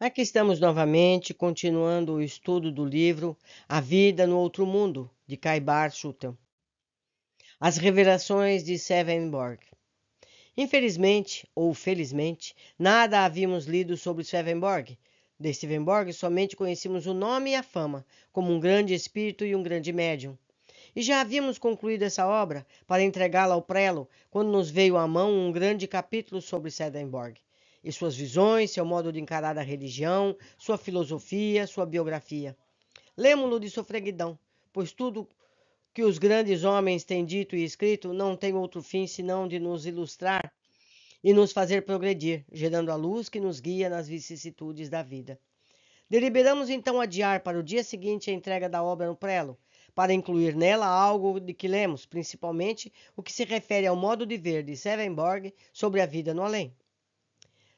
Aqui estamos novamente, continuando o estudo do livro A Vida no Outro Mundo, de Caibar Schutel. As Revelações de Swedenborg. Infelizmente, ou felizmente, nada havíamos lido sobre Swedenborg. De Swedenborg somente conhecíamos o nome e a fama, como um grande espírito e um grande médium. E já havíamos concluído essa obra para entregá-la ao prelo, quando nos veio à mão um grande capítulo sobre Swedenborg e suas visões, seu modo de encarar a religião, sua filosofia, sua biografia. Lemo-lo de sofreguidão, pois tudo que os grandes homens têm dito e escrito não tem outro fim senão de nos ilustrar e nos fazer progredir, gerando a luz que nos guia nas vicissitudes da vida. Deliberamos então adiar para o dia seguinte a entrega da obra no prelo, para incluir nela algo de que lemos, principalmente o que se refere ao modo de ver de Sevenborg sobre a vida no além.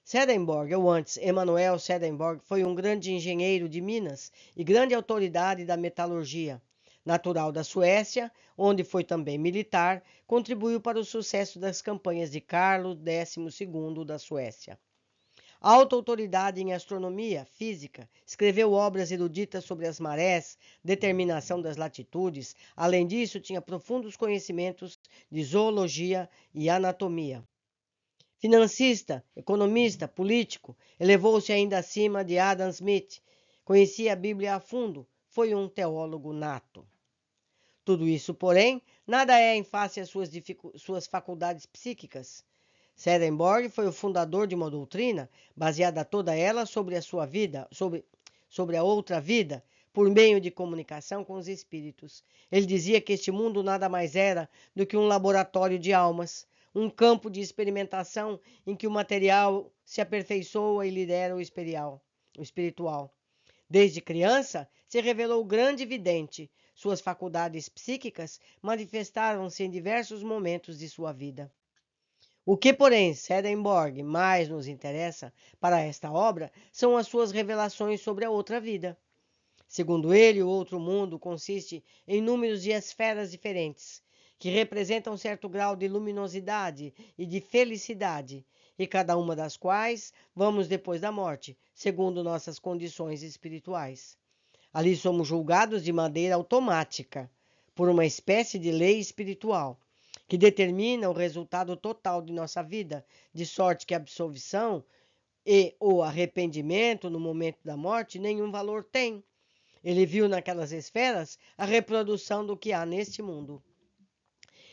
Sedenborg, ou antes Emanuel Sedenborg, foi um grande engenheiro de Minas e grande autoridade da metalurgia. Natural da Suécia, onde foi também militar, contribuiu para o sucesso das campanhas de Carlos XII da Suécia. Alta autoridade em astronomia, física, escreveu obras eruditas sobre as marés, determinação das latitudes, além disso, tinha profundos conhecimentos de zoologia e anatomia. Financista, economista, político, elevou-se ainda acima de Adam Smith. Conhecia a Bíblia a fundo, foi um teólogo nato. Tudo isso, porém, nada é em face às suas, suas faculdades psíquicas. Swedenborg foi o fundador de uma doutrina baseada toda ela sobre a sua vida, sobre, sobre a outra vida, por meio de comunicação com os espíritos. Ele dizia que este mundo nada mais era do que um laboratório de almas, um campo de experimentação em que o material se aperfeiçoa e lidera o espiritual. Desde criança, se revelou grande vidente. Suas faculdades psíquicas manifestaram-se em diversos momentos de sua vida. O que, porém, Swedenborg mais nos interessa para esta obra são as suas revelações sobre a outra vida. Segundo ele, o outro mundo consiste em números de esferas diferentes, que representam um certo grau de luminosidade e de felicidade, e cada uma das quais vamos depois da morte, segundo nossas condições espirituais. Ali somos julgados de maneira automática, por uma espécie de lei espiritual, que determina o resultado total de nossa vida, de sorte que a absolvição e o arrependimento no momento da morte nenhum valor tem. Ele viu naquelas esferas a reprodução do que há neste mundo.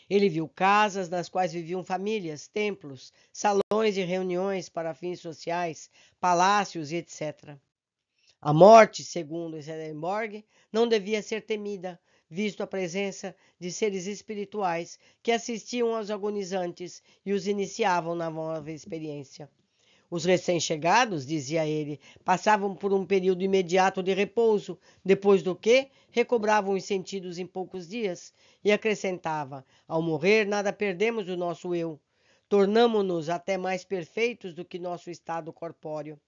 Ele viu casas nas quais viviam famílias, templos, salões de reuniões para fins sociais, palácios e etc. A morte, segundo Swedenborg, não devia ser temida, visto a presença de seres espirituais que assistiam aos agonizantes e os iniciavam na nova experiência. Os recém-chegados, dizia ele, passavam por um período imediato de repouso, depois do que recobravam os sentidos em poucos dias, e acrescentava: Ao morrer, nada perdemos do nosso eu. Tornamo-nos até mais perfeitos do que nosso estado corpóreo.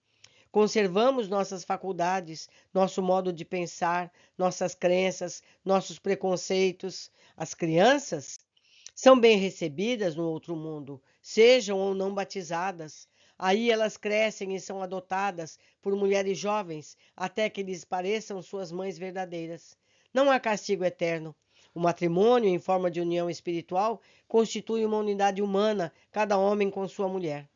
Conservamos nossas faculdades, nosso modo de pensar, nossas crenças, nossos preconceitos. As crianças são bem recebidas no outro mundo, sejam ou não batizadas. Aí elas crescem e são adotadas por mulheres jovens até que lhes pareçam suas mães verdadeiras. Não há castigo eterno. O matrimônio, em forma de união espiritual, constitui uma unidade humana, cada homem com sua mulher.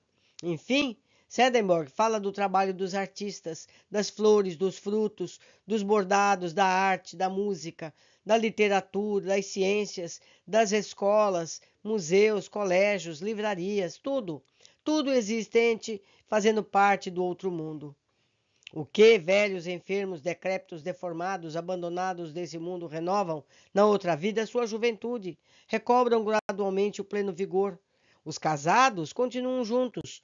Enfim, Sedenborg fala do trabalho dos artistas, das flores, dos frutos, dos bordados, da arte, da música, da literatura, das ciências, das escolas, museus, colégios, livrarias, tudo tudo existente fazendo parte do outro mundo. O que velhos, enfermos, decrépitos, deformados, abandonados desse mundo renovam na outra vida é sua juventude, recobram gradualmente o pleno vigor. Os casados continuam juntos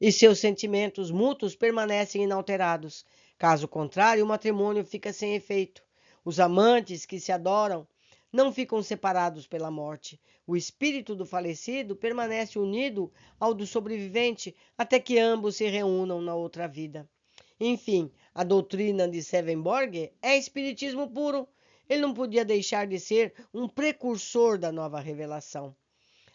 e seus sentimentos mútuos permanecem inalterados. Caso contrário, o matrimônio fica sem efeito. Os amantes que se adoram não ficam separados pela morte. O espírito do falecido permanece unido ao do sobrevivente até que ambos se reúnam na outra vida. Enfim, a doutrina de Sevenborg é espiritismo puro. Ele não podia deixar de ser um precursor da nova revelação.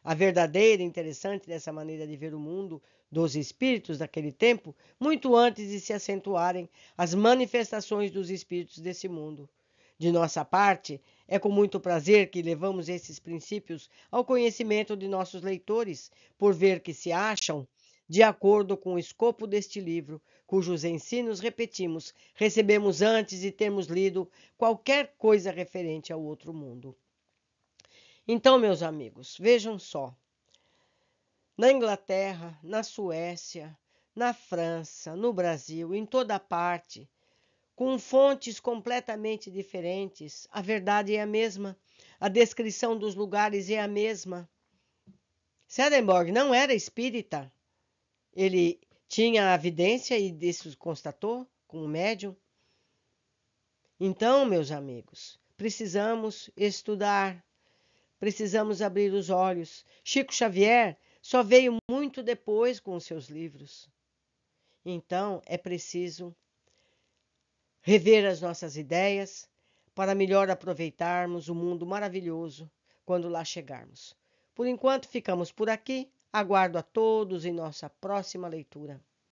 A verdadeira e interessante dessa maneira de ver o mundo dos espíritos daquele tempo, muito antes de se acentuarem as manifestações dos espíritos desse mundo. De nossa parte, é com muito prazer que levamos esses princípios ao conhecimento de nossos leitores, por ver que se acham, de acordo com o escopo deste livro, cujos ensinos repetimos, recebemos antes de termos lido qualquer coisa referente ao outro mundo. Então, meus amigos, vejam só. Na Inglaterra, na Suécia, na França, no Brasil, em toda parte, com fontes completamente diferentes. A verdade é a mesma, a descrição dos lugares é a mesma. Sedenborg não era espírita. Ele tinha a evidência e disso constatou com o médium. Então, meus amigos, precisamos estudar, precisamos abrir os olhos. Chico Xavier só veio muito depois com os seus livros. Então, é preciso rever as nossas ideias para melhor aproveitarmos o mundo maravilhoso quando lá chegarmos. Por enquanto, ficamos por aqui. Aguardo a todos em nossa próxima leitura.